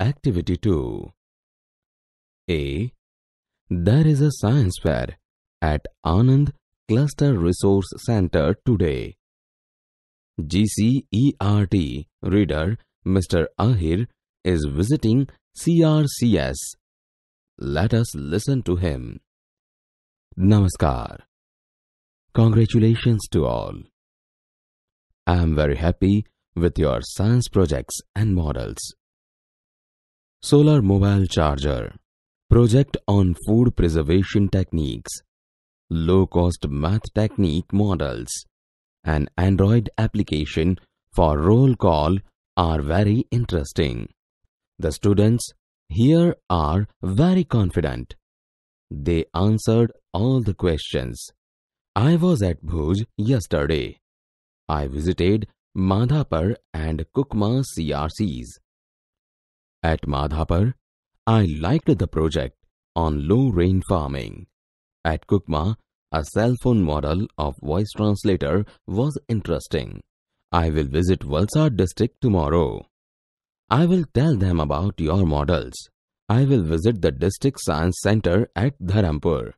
Activity 2 A. There is a science fair at Anand Cluster Resource Center today. GCERT reader Mr. Ahir is visiting CRCS. Let us listen to him. Namaskar. Congratulations to all. I am very happy with your science projects and models. Solar mobile charger. Project on food preservation techniques. Low-cost math technique models. An Android application for roll call are very interesting. The students here are very confident. They answered all the questions. I was at Bhuj yesterday. I visited Madhapur and Kukma CRCs. At Madhapur, I liked the project on low rain farming. At Kukma, a cell phone model of voice translator was interesting. I will visit Valsad district tomorrow. I will tell them about your models. I will visit the district science center at Dharampur.